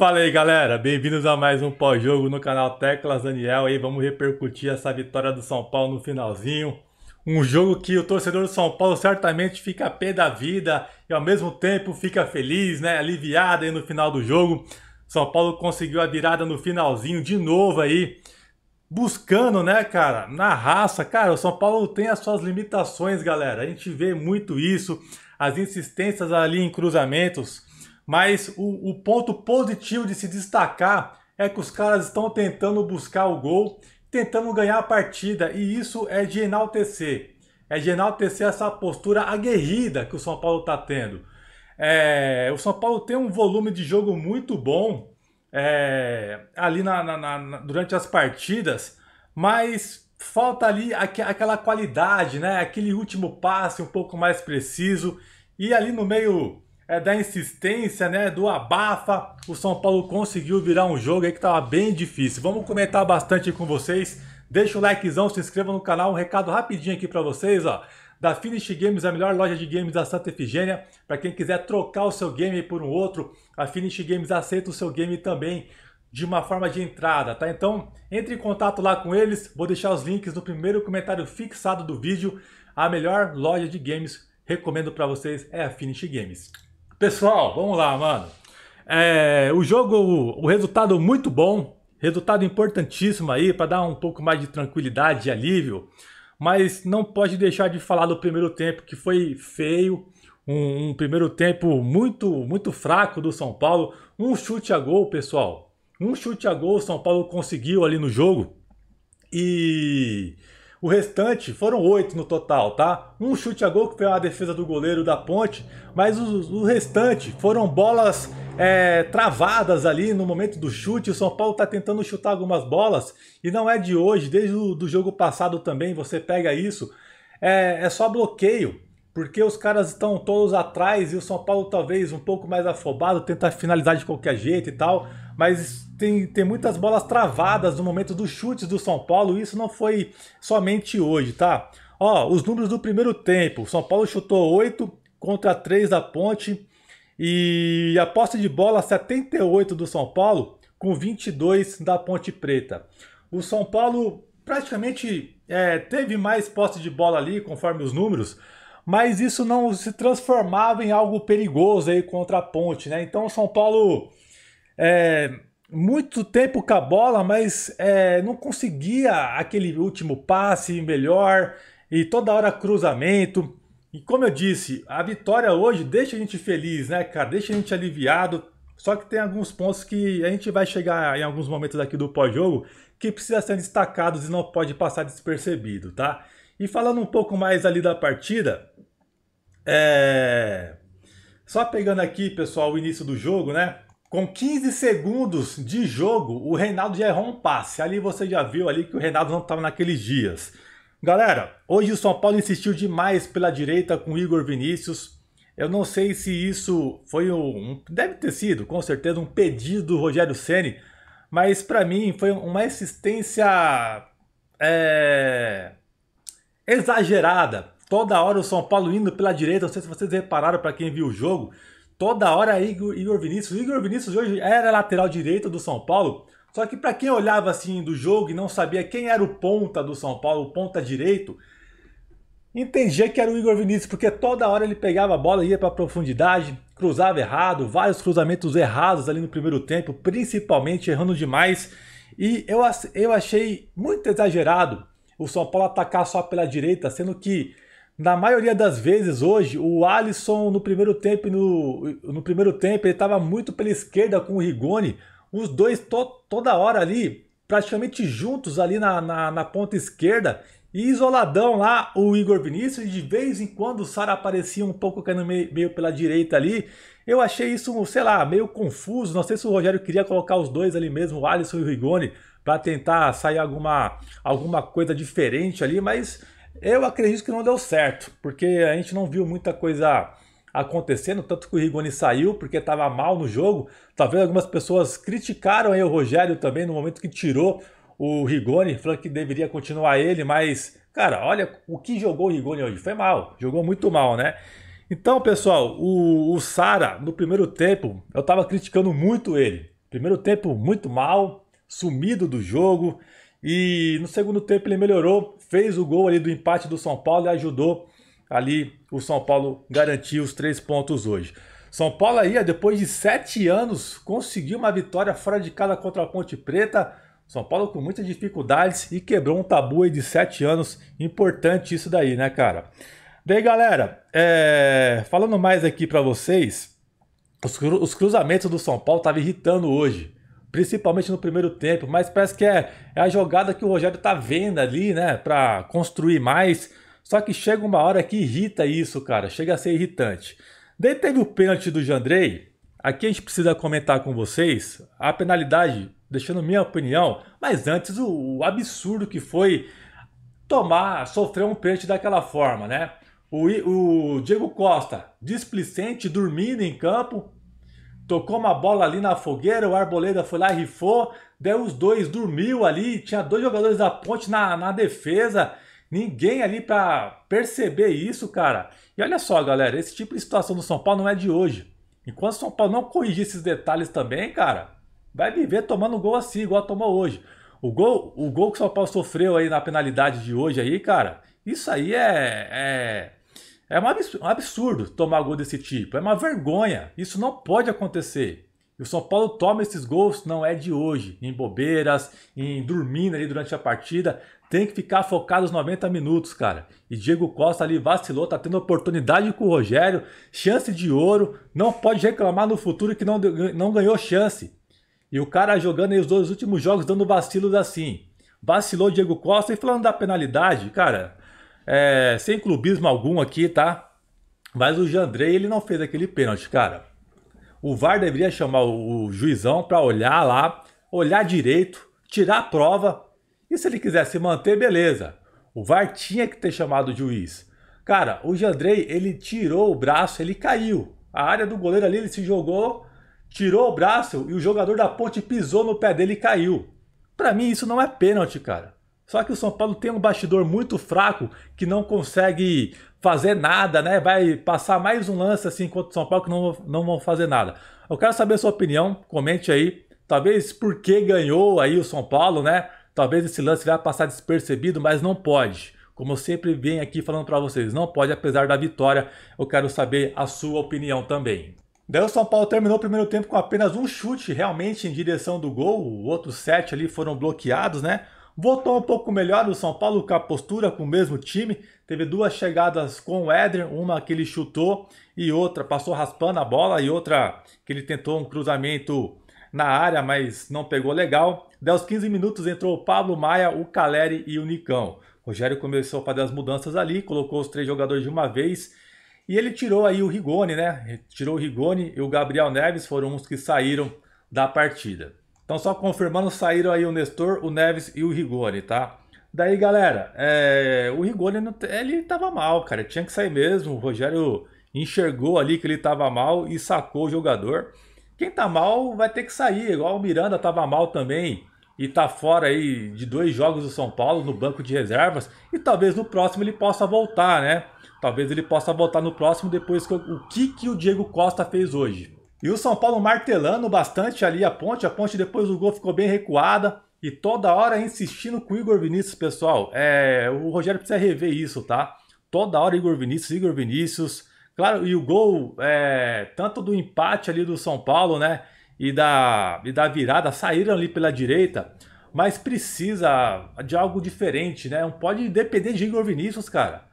Fala aí galera, bem-vindos a mais um pós-jogo no canal Teclas Daniel. Aí vamos repercutir essa vitória do São Paulo no finalzinho. Um jogo que o torcedor do São Paulo certamente fica a pé da vida e ao mesmo tempo fica feliz, né? Aliviado aí no final do jogo. São Paulo conseguiu a virada no finalzinho de novo aí. Buscando, né, cara? Na raça. Cara, o São Paulo tem as suas limitações, galera. A gente vê muito isso. As insistências ali em cruzamentos mas o, o ponto positivo de se destacar é que os caras estão tentando buscar o gol, tentando ganhar a partida, e isso é de enaltecer. É de enaltecer essa postura aguerrida que o São Paulo está tendo. É, o São Paulo tem um volume de jogo muito bom é, ali na, na, na, durante as partidas, mas falta ali aqu aquela qualidade, né? aquele último passe um pouco mais preciso. E ali no meio é, da insistência, né, do abafa, o São Paulo conseguiu virar um jogo aí que estava bem difícil. Vamos comentar bastante com vocês. Deixa o likezão, se inscreva no canal. Um recado rapidinho aqui para vocês, ó. Da Finish Games, a melhor loja de games da Santa Efigênia. Para quem quiser trocar o seu game por um outro, a Finish Games aceita o seu game também de uma forma de entrada, tá? Então, entre em contato lá com eles. Vou deixar os links no primeiro comentário fixado do vídeo. A melhor loja de games, recomendo para vocês, é a Finish Games. Pessoal, vamos lá, mano. É, o jogo, o resultado muito bom, resultado importantíssimo aí para dar um pouco mais de tranquilidade e alívio, mas não pode deixar de falar do primeiro tempo que foi feio, um, um primeiro tempo muito muito fraco do São Paulo, um chute a gol, pessoal. Um chute a gol o São Paulo conseguiu ali no jogo. E o restante foram oito no total, tá? Um chute a gol que foi uma defesa do goleiro da ponte, mas o, o restante foram bolas é, travadas ali no momento do chute. O São Paulo tá tentando chutar algumas bolas e não é de hoje, desde o do jogo passado também você pega isso. É, é só bloqueio, porque os caras estão todos atrás e o São Paulo talvez um pouco mais afobado, tentar finalizar de qualquer jeito e tal mas tem, tem muitas bolas travadas no momento dos chutes do São Paulo, e isso não foi somente hoje, tá? Ó, os números do primeiro tempo. O São Paulo chutou 8 contra 3 da Ponte e a posse de bola 78 do São Paulo com 22 da Ponte Preta. O São Paulo praticamente é, teve mais posse de bola ali, conforme os números, mas isso não se transformava em algo perigoso aí contra a Ponte, né? Então o São Paulo é, muito tempo com a bola, mas é, não conseguia aquele último passe melhor e toda hora cruzamento. E como eu disse, a vitória hoje deixa a gente feliz, né, cara? Deixa a gente aliviado. Só que tem alguns pontos que a gente vai chegar em alguns momentos aqui do pós-jogo que precisa ser destacados e não pode passar despercebido, tá? E falando um pouco mais ali da partida, é... só pegando aqui, pessoal, o início do jogo, né? Com 15 segundos de jogo, o Reinaldo já errou um passe. Ali você já viu ali que o Reinaldo não estava naqueles dias. Galera, hoje o São Paulo insistiu demais pela direita com Igor Vinícius. Eu não sei se isso foi um, deve ter sido, com certeza, um pedido do Rogério Ceni, mas para mim foi uma insistência é, exagerada. Toda hora o São Paulo indo pela direita, não sei se vocês repararam para quem viu o jogo, Toda hora é Igor, Igor Vinícius. O Igor Vinícius hoje era lateral direito do São Paulo. Só que para quem olhava assim do jogo e não sabia quem era o ponta do São Paulo, o ponta direito, entendia que era o Igor Vinícius, porque toda hora ele pegava a bola, ia para profundidade, cruzava errado, vários cruzamentos errados ali no primeiro tempo, principalmente errando demais. E eu, eu achei muito exagerado o São Paulo atacar só pela direita, sendo que na maioria das vezes hoje, o Alisson no primeiro tempo no, no primeiro tempo ele estava muito pela esquerda com o Rigoni, os dois to, toda hora ali, praticamente juntos ali na, na, na ponta esquerda, e isoladão lá o Igor Vinícius, e de vez em quando o Sara aparecia um pouco caindo meio, meio, pela direita ali. Eu achei isso, sei lá, meio confuso. Não sei se o Rogério queria colocar os dois ali mesmo, o Alisson e o Rigoni, para tentar sair alguma, alguma coisa diferente ali, mas eu acredito que não deu certo, porque a gente não viu muita coisa acontecendo, tanto que o Rigoni saiu porque estava mal no jogo. Talvez algumas pessoas criticaram aí o Rogério também no momento que tirou o Rigoni, falando que deveria continuar ele, mas, cara, olha o que jogou o Rigoni hoje. Foi mal, jogou muito mal, né? Então, pessoal, o, o Sara, no primeiro tempo, eu estava criticando muito ele. Primeiro tempo muito mal, sumido do jogo. E no segundo tempo ele melhorou, fez o gol ali do empate do São Paulo e ajudou ali o São Paulo garantir os três pontos hoje. São Paulo aí, depois de sete anos, conseguiu uma vitória fora de casa contra a Ponte Preta. São Paulo com muitas dificuldades e quebrou um tabu aí de sete anos. Importante isso daí, né, cara? Bem, galera, é... falando mais aqui para vocês, os, cru... os cruzamentos do São Paulo estavam irritando hoje principalmente no primeiro tempo, mas parece que é, é a jogada que o Rogério tá vendo ali, né, para construir mais. Só que chega uma hora que irrita isso, cara, chega a ser irritante. Daí teve o pênalti do Jandrei. Aqui a gente precisa comentar com vocês a penalidade, deixando minha opinião, mas antes o, o absurdo que foi tomar, sofrer um pênalti daquela forma, né? O, o Diego Costa, displicente, dormindo em campo, tocou uma bola ali na fogueira, o Arboleda foi lá e rifou, daí os dois dormiu ali, tinha dois jogadores da ponte na, na defesa, ninguém ali para perceber isso, cara. E olha só, galera, esse tipo de situação do São Paulo não é de hoje. Enquanto o São Paulo não corrigir esses detalhes também, cara, vai viver tomando gol assim, igual tomou hoje. O gol, o gol que o São Paulo sofreu aí na penalidade de hoje aí, cara, isso aí é, é é um absurdo tomar gol desse tipo. É uma vergonha. Isso não pode acontecer. E o São Paulo toma esses gols, não é de hoje. Em bobeiras, em dormindo ali durante a partida. Tem que ficar focado os 90 minutos, cara. E Diego Costa ali vacilou, tá tendo oportunidade com o Rogério, chance de ouro. Não pode reclamar no futuro que não, não ganhou chance. E o cara jogando aí os dois últimos jogos, dando vacilos assim. Vacilou Diego Costa e falando da penalidade, cara. É, sem clubismo algum aqui, tá? Mas o Jandrei, ele não fez aquele pênalti, cara. O VAR deveria chamar o juizão para olhar lá, olhar direito, tirar a prova. E se ele quiser se manter, beleza. O VAR tinha que ter chamado o juiz. Cara, o Jandrei, ele tirou o braço, ele caiu. A área do goleiro ali, ele se jogou, tirou o braço e o jogador da ponte pisou no pé dele e caiu. Para mim, isso não é pênalti, cara. Só que o São Paulo tem um bastidor muito fraco que não consegue fazer nada, né? Vai passar mais um lance assim contra o São Paulo que não, não vão fazer nada. Eu quero saber a sua opinião, comente aí. Talvez por que ganhou aí o São Paulo, né? Talvez esse lance vai passar despercebido, mas não pode. Como eu sempre venho aqui falando para vocês, não pode, apesar da vitória. Eu quero saber a sua opinião também. Daí o São Paulo terminou o primeiro tempo com apenas um chute realmente em direção do gol. Os Outros sete ali foram bloqueados, né? Voltou um pouco melhor, o São Paulo com a postura, com o mesmo time. Teve duas chegadas com o Éder, uma que ele chutou e outra passou raspando a bola e outra que ele tentou um cruzamento na área, mas não pegou legal. os 15 minutos entrou o Pablo Maia, o Caleri e o Nicão. Rogério começou a fazer as mudanças ali, colocou os três jogadores de uma vez e ele tirou aí o Rigoni, né? Tirou o Rigoni e o Gabriel Neves foram os que saíram da partida. Então, só confirmando, saíram aí o Nestor, o Neves e o Rigoni, tá? Daí, galera, é... o Rigoni, ele tava mal, cara. Tinha que sair mesmo. O Rogério enxergou ali que ele tava mal e sacou o jogador. Quem tá mal vai ter que sair, igual o Miranda tava mal também e tá fora aí de dois jogos do São Paulo no banco de reservas e talvez no próximo ele possa voltar, né? Talvez ele possa voltar no próximo depois que o que, que o Diego Costa fez hoje. E o São Paulo martelando bastante ali a ponte. A ponte depois do gol ficou bem recuada. E toda hora insistindo com o Igor Vinícius, pessoal. É, o Rogério precisa rever isso, tá? Toda hora Igor Vinícius, Igor Vinícius. Claro, e o gol, é, tanto do empate ali do São Paulo, né? E da, e da virada, saíram ali pela direita. Mas precisa de algo diferente, né? Não pode depender de Igor Vinícius, cara.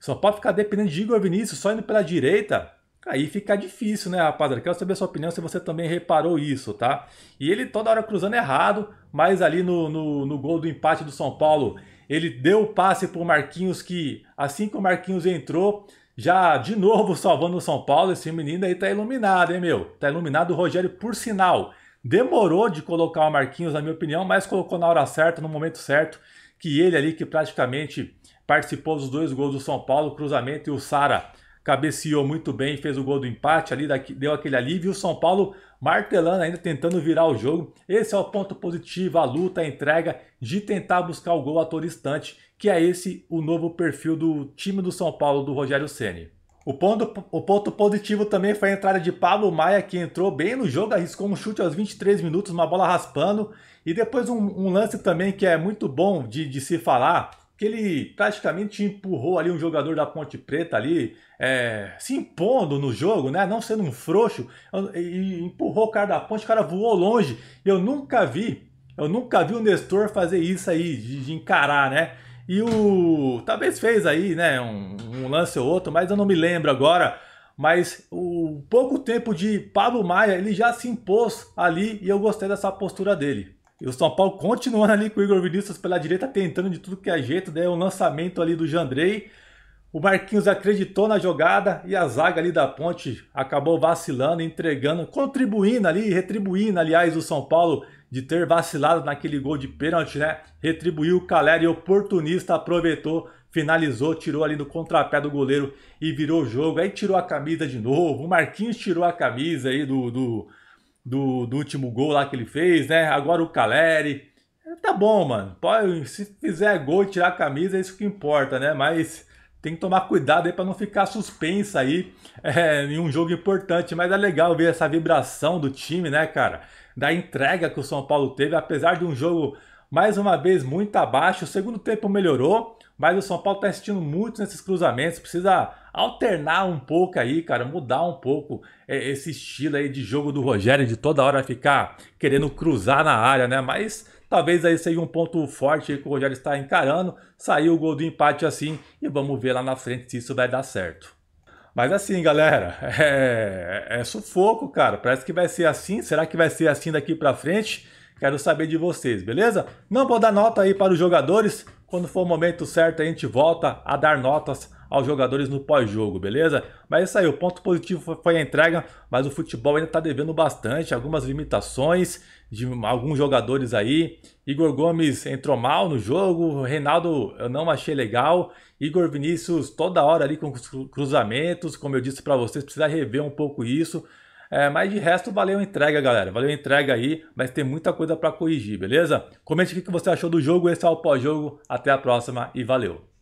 Só pode ficar dependendo de Igor Vinícius só indo pela direita. Aí fica difícil, né, rapaziada? Quero saber a sua opinião se você também reparou isso, tá? E ele toda hora cruzando errado, mas ali no, no, no gol do empate do São Paulo, ele deu o passe pro Marquinhos, que assim que o Marquinhos entrou, já de novo salvando o São Paulo. Esse menino aí tá iluminado, hein, meu? Tá iluminado o Rogério, por sinal. Demorou de colocar o Marquinhos, na minha opinião, mas colocou na hora certa, no momento certo, que ele ali que praticamente participou dos dois gols do São Paulo, cruzamento e o Sara cabeceou muito bem, fez o gol do empate ali, deu aquele alívio. E o São Paulo martelando ainda, tentando virar o jogo. Esse é o ponto positivo, a luta, a entrega de tentar buscar o gol a todo instante, que é esse o novo perfil do time do São Paulo, do Rogério Ceni. O ponto, o ponto positivo também foi a entrada de Pablo Maia, que entrou bem no jogo, arriscou um chute aos 23 minutos, uma bola raspando. E depois um, um lance também que é muito bom de, de se falar, que ele praticamente empurrou ali um jogador da Ponte Preta ali, é, se impondo no jogo, né? Não sendo um frouxo, e empurrou o cara da ponte, o cara voou longe. Eu nunca vi, eu nunca vi o Nestor fazer isso aí, de, de encarar, né? E o. Talvez fez aí, né? Um, um, lance ou outro, mas eu não me lembro agora. Mas o pouco tempo de Pablo Maia, ele já se impôs ali e eu gostei dessa postura dele. E o São Paulo continuando ali com o Igor Vinícius pela direita, tentando de tudo que é jeito, né? O lançamento ali do Jandrei. O Marquinhos acreditou na jogada e a zaga ali da ponte acabou vacilando, entregando, contribuindo ali, retribuindo, aliás, o São Paulo de ter vacilado naquele gol de pênalti, né? Retribuiu o Caleri, oportunista, aproveitou, finalizou, tirou ali no contrapé do goleiro e virou o jogo. Aí tirou a camisa de novo. O Marquinhos tirou a camisa aí do, do do, do último gol lá que ele fez, né? Agora o Caleri. É, tá bom, mano. Pode, se fizer gol e tirar a camisa, é isso que importa, né? Mas tem que tomar cuidado aí para não ficar suspensa aí é, em um jogo importante. Mas é legal ver essa vibração do time, né, cara? Da entrega que o São Paulo teve, apesar de um jogo mais uma vez muito abaixo. O segundo tempo melhorou, mas o São Paulo está assistindo muito nesses cruzamentos, precisa alternar um pouco aí, cara, mudar um pouco é, esse estilo aí de jogo do Rogério, de toda hora ficar querendo cruzar na área, né? Mas talvez aí seja um ponto forte que o Rogério está encarando. Saiu o gol do empate assim e vamos ver lá na frente se isso vai dar certo. Mas assim, galera, é, é sufoco, cara. Parece que vai ser assim. Será que vai ser assim daqui para frente? Quero saber de vocês, beleza? Não vou dar nota aí para os jogadores. Quando for o momento certo, a gente volta a dar notas aos jogadores no pós-jogo, beleza? Mas é isso aí, o ponto positivo foi a entrega, mas o futebol ainda está devendo bastante, algumas limitações de alguns jogadores aí. Igor Gomes entrou mal no jogo, Reinaldo eu não achei legal, Igor Vinícius toda hora ali com cruzamentos, como eu disse para vocês, precisa rever um pouco isso. É, mas de resto, valeu a entrega, galera. Valeu a entrega aí, mas tem muita coisa para corrigir, beleza? Comente o que você achou do jogo, esse é o pós-jogo. Até a próxima e valeu!